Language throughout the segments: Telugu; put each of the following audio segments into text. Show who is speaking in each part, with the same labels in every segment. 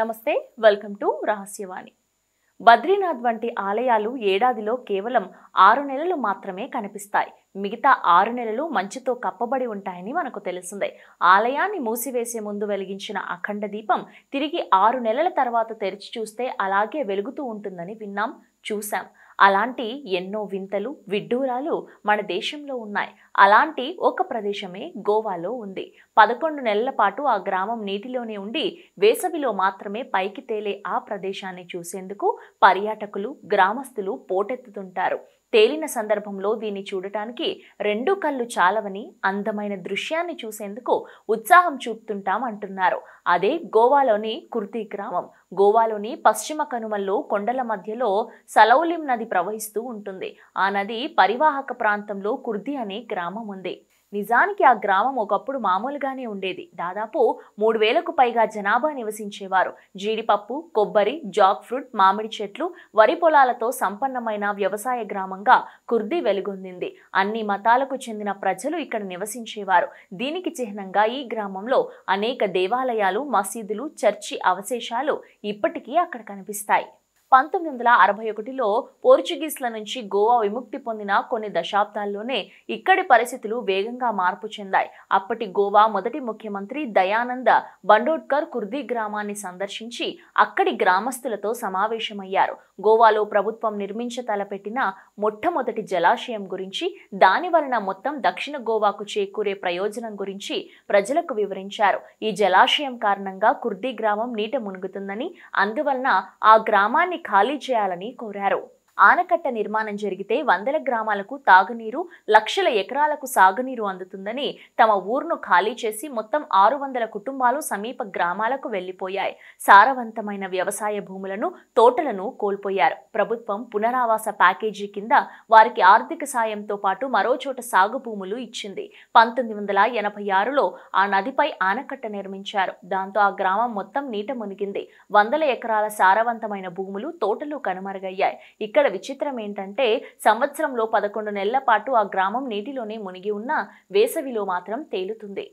Speaker 1: నమస్తే వెల్కమ్ టు రహస్యవాణి బద్రీనాథ్ వంటి ఆలయాలు ఏడాదిలో కేవలం ఆరు నెలలు మాత్రమే కనిపిస్తాయి మిగతా ఆరు నెలలు మంచుతో కప్పబడి ఉంటాయని మనకు తెలిసిందే ఆలయాన్ని మూసివేసే ముందు వెలిగించిన అఖండ దీపం తిరిగి ఆరు నెలల తర్వాత తెరిచి చూస్తే అలాగే వెలుగుతూ ఉంటుందని విన్నాం చూశాం అలాంటి ఎన్నో వింతలు విడ్డూరాలు మన దేశంలో ఉన్నాయి అలాంటి ఒక ప్రదేశమే గోవాలో ఉంది పదకొండు నెలల పాటు ఆ గ్రామం నీటిలోనే ఉండి వేసవిలో మాత్రమే పైకి తేలే ఆ ప్రదేశాన్ని చూసేందుకు పర్యాటకులు గ్రామస్తులు పోటెత్తుతుంటారు తేలిన సందర్భంలో దీన్ని చూడటానికి రెండు కళ్ళు చాలవని అందమైన దృశ్యాన్ని చూసేందుకు ఉత్సాహం చూపుతుంటాం అంటున్నారు అదే గోవాలోని కుర్తి గ్రామం గోవాలోని పశ్చిమ కనుమల్లో కొండల మధ్యలో సలౌలిం నది ప్రవహిస్తూ ఉంటుంది ఆ నది పరివాహక ప్రాంతంలో కుర్ది అనే గ్రామం ఉంది నిజానికి ఆ గ్రామం ఒకప్పుడు మామూలుగానే ఉండేది దాదాపు మూడు వేలకు పైగా జనాభా నివసించేవారు జీడిపప్పు కొబ్బరి జాక్ ఫ్రూట్ మామిడి చెట్లు వరి పొలాలతో సంపన్నమైన వ్యవసాయ గ్రామంగా కుర్ది వెలుగొందింది అన్ని మతాలకు చెందిన ప్రజలు ఇక్కడ నివసించేవారు దీనికి చిహ్నంగా ఈ గ్రామంలో అనేక దేవాలయాలు మసీదులు చర్చి అవశేషాలు ఇప్పటికీ అక్కడ కనిపిస్తాయి పంతొమ్మిది వందల అరవై ఒకటిలో పోర్చుగీస్ల నుంచి గోవా విముక్తి పొందిన కొన్ని దశాబ్దాల్లోనే ఇక్కడి పరిస్థితులు వేగంగా మార్పు చెందాయి అప్పటి గోవా మొదటి ముఖ్యమంత్రి దయానంద బండోడ్కర్ కుర్దీ గ్రామాన్ని సందర్శించి అక్కడి గ్రామస్తులతో సమావేశమయ్యారు గోవాలో ప్రభుత్వం నిర్మించ తలపెట్టిన మొట్టమొదటి జలాశయం గురించి దాని వలన మొత్తం దక్షిణ గోవాకు చేకూరే ప్రయోజనం గురించి ప్రజలకు వివరించారు ఈ జలాశయం కారణంగా కుర్దీ గ్రామం నీట మునుగుతుందని అందువలన ఆ గ్రామాన్ని ఖాళీ చేయాలని కోరారు ఆనకట్ట నిర్మాణం జరిగితే వందల గ్రామాలకు తాగునీరు లక్షల ఎకరాలకు సాగునీరు అందుతుందని తమ ఊరును ఖాళీ చేసి మొత్తం ఆరు వందల కుటుంబాలు సమీప గ్రామాలకు వెళ్లిపోయాయి సారవంతమైన వ్యవసాయ భూములను తోటలను కోల్పోయారు ప్రభుత్వం పునరావాస ప్యాకేజీ కింద వారికి ఆర్థిక సాయంతో పాటు మరో చోట సాగు భూములు ఇచ్చింది పంతొమ్మిది వందల ఎనభై ఆరులో ఆ నదిపై ఆనకట్ట నిర్మించారు దాంతో ఆ గ్రామం మొత్తం నీట మునిగింది వందల ఎకరాల సారవంతమైన భూములు తోటలు కనుమరుగయ్యాయి ఇక్కడ ఇక్కడ విచిత్రం ఏంటంటే సంవత్సరంలో పదకొండు నెలల పాటు ఆ గ్రామం నీటిలోనే మునిగి ఉన్న వేసవిలో మాత్రం తేలుతుంది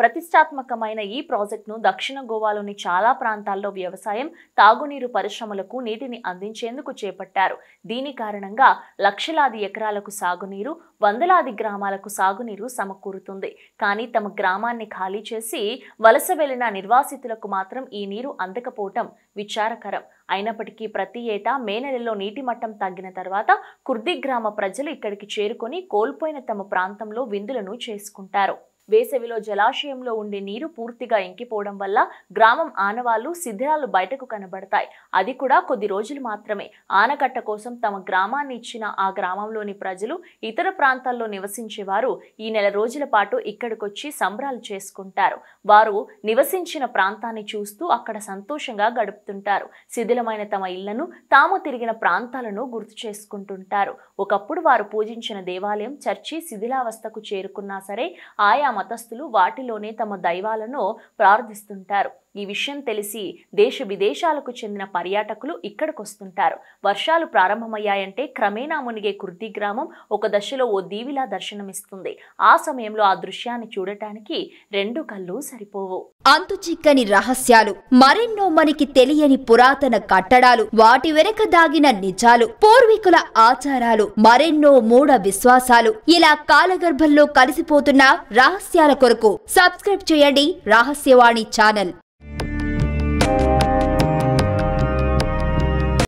Speaker 1: ప్రతిష్టాత్మకమైన ఈ ప్రాజెక్టును దక్షిణ గోవాలోని చాలా ప్రాంతాల్లో వ్యవసాయం తాగునీరు పరిశ్రమలకు నీటిని అందించేందుకు చేపట్టారు దీని కారణంగా లక్షలాది ఎకరాలకు సాగునీరు వందలాది గ్రామాలకు సాగునీరు సమకూరుతుంది కానీ తమ గ్రామాన్ని ఖాళీ చేసి వలస వెళ్లిన నిర్వాసితులకు మాత్రం ఈ నీరు అందకపోవటం విచారకరం అయినప్పటికీ ప్రతి ఏటా మే నెలలో నీటి మట్టం తగ్గిన తర్వాత కుర్ది గ్రామ ప్రజలు ఇక్కడికి చేరుకొని కోల్పోయిన తమ ప్రాంతంలో విందులను చేసుకుంటారు వేసవిలో జలాశయంలో ఉండే నీరు పూర్తిగా ఇంకిపోవడం వల్ల గ్రామం ఆనవాళ్లు శిథిరాలు బయటకు కనబడతాయి అది కూడా కొద్ది రోజులు మాత్రమే ఆనకట్ట కోసం తమ గ్రామాన్ని ఇచ్చిన ఆ గ్రామంలోని ప్రజలు ఇతర ప్రాంతాల్లో నివసించేవారు ఈ నెల రోజుల పాటు ఇక్కడికొచ్చి సంబరాలు చేసుకుంటారు వారు నివసించిన ప్రాంతాన్ని చూస్తూ అక్కడ సంతోషంగా గడుపుతుంటారు శిథిలమైన తమ ఇళ్లను తాము తిరిగిన ప్రాంతాలను గుర్తు చేసుకుంటుంటారు ఒకప్పుడు వారు పూజించిన దేవాలయం చర్చి శిథిలావస్థకు చేరుకున్నా సరే ఆయా మతస్థులు వాటిలోనే తమ దైవాలను ప్రార్థిస్తుంటారు ఈ విషయం తెలిసి దేశ విదేశాలకు చెందిన పర్యాటకులు ఇక్కడికొస్తుంటారు వర్షాలు ప్రారంభమయ్యాయంటే క్రమేణా మునిగే కుర్ది గ్రామం ఒక దశలో ఓ దీవిలా దర్శనమిస్తుంది ఆ సమయంలో ఆ దృశ్యాన్ని చూడటానికి రెండు కళ్ళు సరిపోవు అంతు చిక్కని రహస్యాలు మరెన్నో మనకి తెలియని పురాతన కట్టడాలు వాటి వెనక దాగిన నిజాలు పూర్వీకుల ఆచారాలు మరెన్నో మూఢ విశ్వాసాలు ఇలా కాలగర్భంలో కలిసిపోతున్న రహస్యాల కొరకు సబ్స్క్రైబ్ చేయండి రహస్యవాణి ఛానల్